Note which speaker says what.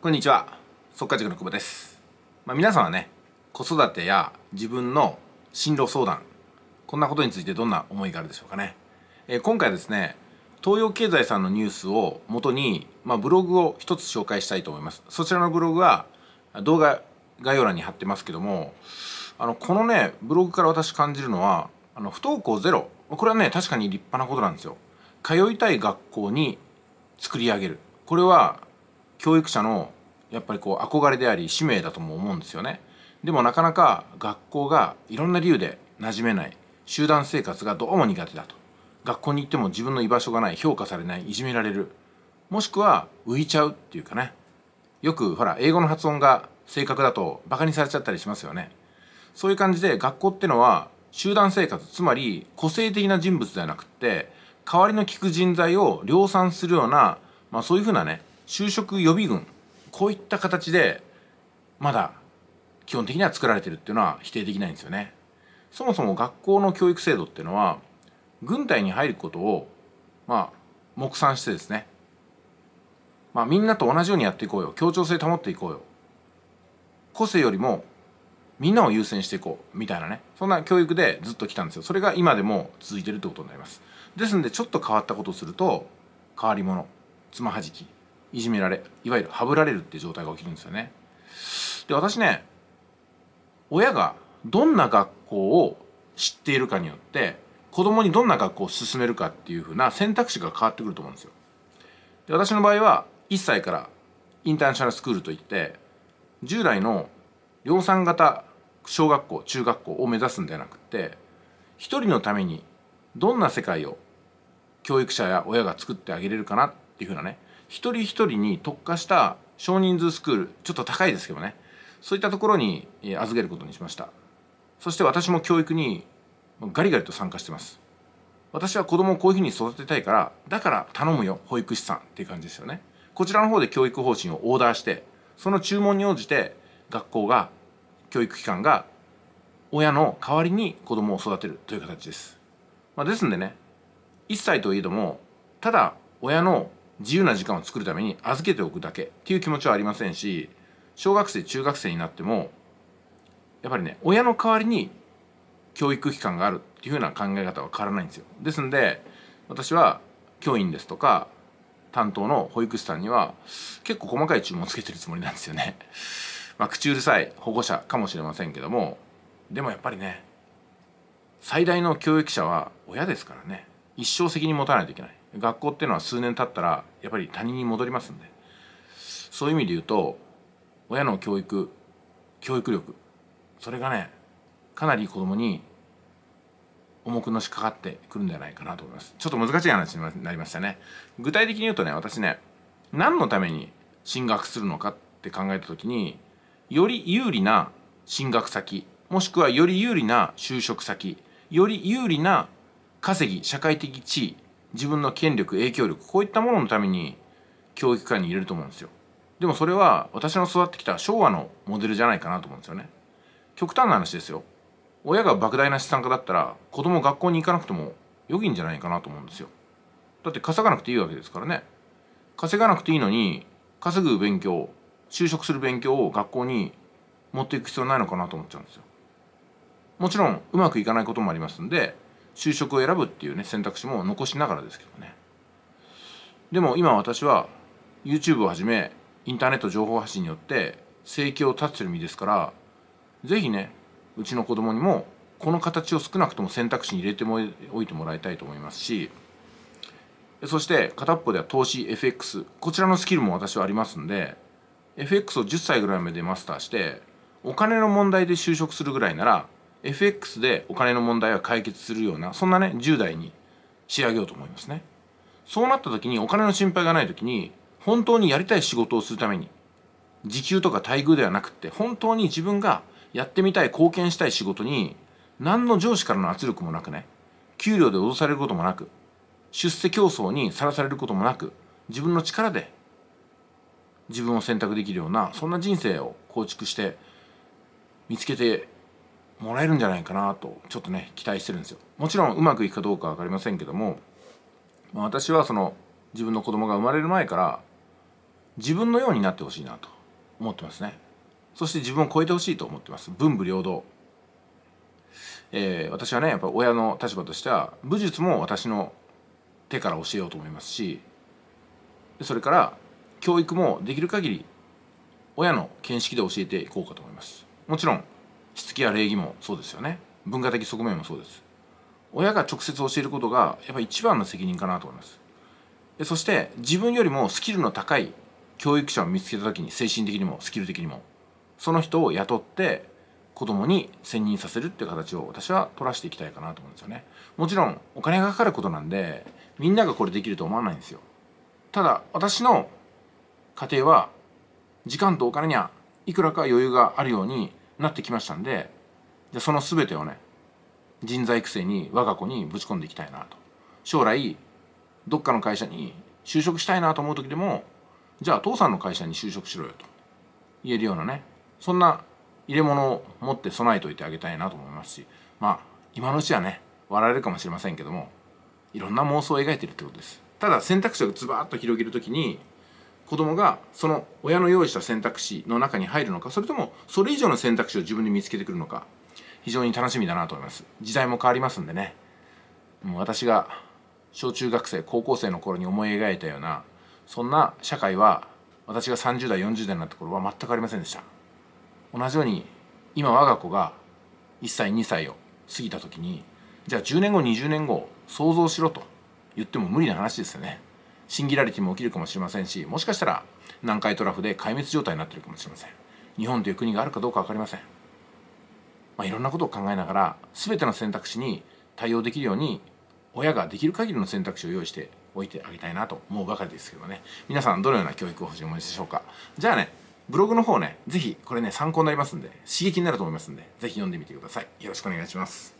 Speaker 1: こんにちは速稼塾の久保です、まあ、皆さんはね子育てや自分の進路相談こんなことについてどんな思いがあるでしょうかね、えー、今回ですね東洋経済さんのニュースをもとに、まあ、ブログを一つ紹介したいと思いますそちらのブログは動画概要欄に貼ってますけどもあのこのねブログから私感じるのはあの不登校ゼロこれはね確かに立派なことなんですよ通いたい学校に作り上げるこれは教育者のやっぱりこう憧れであり使命だとも思うんですよね。でもなかなか学校がいろんな理由で馴染めない集団生活がどうも苦手だと学校に行っても自分の居場所がない評価されないいじめられるもしくは浮いちゃうっていうかねよくほら英語の発音が正確だとバカにされちゃったりしますよねそういう感じで学校ってのは集団生活つまり個性的な人物ではなくって代わりの利く人材を量産するような、まあ、そういうふうなね就職予備軍こういった形でまだ基本的には作られてるっていうのは否定できないんですよね。そもそも学校の教育制度っていうのは軍隊に入ることをまあ目算してですねまあみんなと同じようにやっていこうよ協調性保っていこうよ個性よりもみんなを優先していこうみたいなねそんな教育でずっと来たんですよそれが今でも続いてるってことになりますですんでちょっと変わったことをすると変わり者つまはじきいじめられいわゆるはぶられるっていう状態が起きるんですよね。で私ね親がどんな学校を知っているかによって子供にどんな学校を進めるかっていうふうな選択肢が変わってくると思うんですよ。で私の場合は1歳からインターナショナルスクールといって従来の量産型小学校中学校を目指すんではなくて一人のためにどんな世界を教育者や親が作ってあげれるかなっていうふうなね一人一人に特化した少人数スクールちょっと高いですけどねそういったところに預けることにしましたそして私も教育にガリガリと参加してます私は子供をこういうふうに育てたいからだから頼むよ保育士さんっていう感じですよねこちらの方で教育方針をオーダーしてその注文に応じて学校が教育機関が親の代わりに子供を育てるという形です、まあ、ですんでね1歳といえどもただ親の自由な時間を作るために預けておくだけっていう気持ちはありませんし小学生中学生になってもやっぱりね親の代わりに教育機関があるっていうふうな考え方は変わらないんですよ。ですので私は教員ですとか担当の保育士さんには結構細かい注文をつけてるつもりなんですよね。まあ、口うるさい保護者かもしれませんけどもでもやっぱりね最大の教育者は親ですからね一生責任持たないといけない。学校っていうのは数年経ったらやっぱり他人に戻りますんでそういう意味で言うと親の教育教育力それがねかなり子供に重くのしかかってくるんじゃないかなと思いますちょっと難しい話になりましたね具体的に言うとね私ね何のために進学するのかって考えた時により有利な進学先もしくはより有利な就職先より有利な稼ぎ社会的地位自分の権力影響力こういったもののために教育界に入れると思うんですよでもそれは私の育ってきた昭和のモデルじゃないかなと思うんですよね極端な話ですよ親が莫大な資産家だったら子供学校に行かなくても良いんじゃないかなと思うんですよだって稼がなくていいわけですからね稼がなくていいのに稼ぐ勉強就職する勉強を学校に持っていく必要ないのかなと思っちゃうんですよもちろんうまくいかないこともありますんで就職を選ぶっていうね選択肢も残しながらですけどねでも今私は YouTube をはじめインターネット情報発信によって生計を立てる身ですから是非ねうちの子供にもこの形を少なくとも選択肢に入れてもおいてもらいたいと思いますしそして片っぽでは投資 FX こちらのスキルも私はありますんで FX を10歳ぐらいまでマスターしてお金の問題で就職するぐらいなら FX でお金の問題は解決するようなそんなね10代に仕上げようと思いますねそうなった時にお金の心配がない時に本当にやりたい仕事をするために時給とか待遇ではなくって本当に自分がやってみたい貢献したい仕事に何の上司からの圧力もなくね給料で脅されることもなく出世競争にさらされることもなく自分の力で自分を選択できるようなそんな人生を構築して見つけてもらえるんじゃないかなとちょっとね期待してるんですよもちろんうまくいくかどうか分かりませんけども私はその自分の子供が生まれる前から自分のようになってほしいなと思ってますねそして自分を超えてほしいと思ってます文武両道えー、私はねやっぱ親の立場としては武術も私の手から教えようと思いますしそれから教育もできる限り親の見識で教えていこうかと思いますもちろんしつや礼儀もそうですよね文化的側面もそうです親が直接教えることがやっぱ一番の責任かなと思いますでそして自分よりもスキルの高い教育者を見つけた時に精神的にもスキル的にもその人を雇って子供に専任させるっていう形を私は取らしていきたいかなと思うんですよねもちろんお金がかかることなんでみんながこれできると思わないんですよただ私の家庭は時間とお金にはいくらか余裕があるようになってきましたんでじゃその全てをね人材育成に我が子にぶち込んでいきたいなと将来どっかの会社に就職したいなと思う時でもじゃあ父さんの会社に就職しろよと言えるようなねそんな入れ物を持って備えておいてあげたいなと思いますしまあ今のうちはね笑えるかもしれませんけどもいろんな妄想を描いてるってことですただ選択肢をズバッと広げる時に子供がその親の用意した選択肢の中に入るのかそれともそれ以上の選択肢を自分で見つけてくるのか非常に楽しみだなと思います時代も変わりますんでねもう私が小中学生高校生の頃に思い描いたようなそんな社会は私が30代40代になった頃は全くありませんでした同じように今我が子が1歳2歳を過ぎた時にじゃあ10年後20年後想像しろと言っても無理な話ですよねシンギュラリティも起きるかもしれませんしもしかしたら南海トラフで壊滅状態になってるかもしれません日本という国があるかどうか分かりません、まあ、いろんなことを考えながら全ての選択肢に対応できるように親ができる限りの選択肢を用意しておいてあげたいなと思うばかりですけどね皆さんどのような教育を持ちでしょうかじゃあねブログの方ね是非これね参考になりますんで刺激になると思いますんで是非読んでみてくださいよろしくお願いします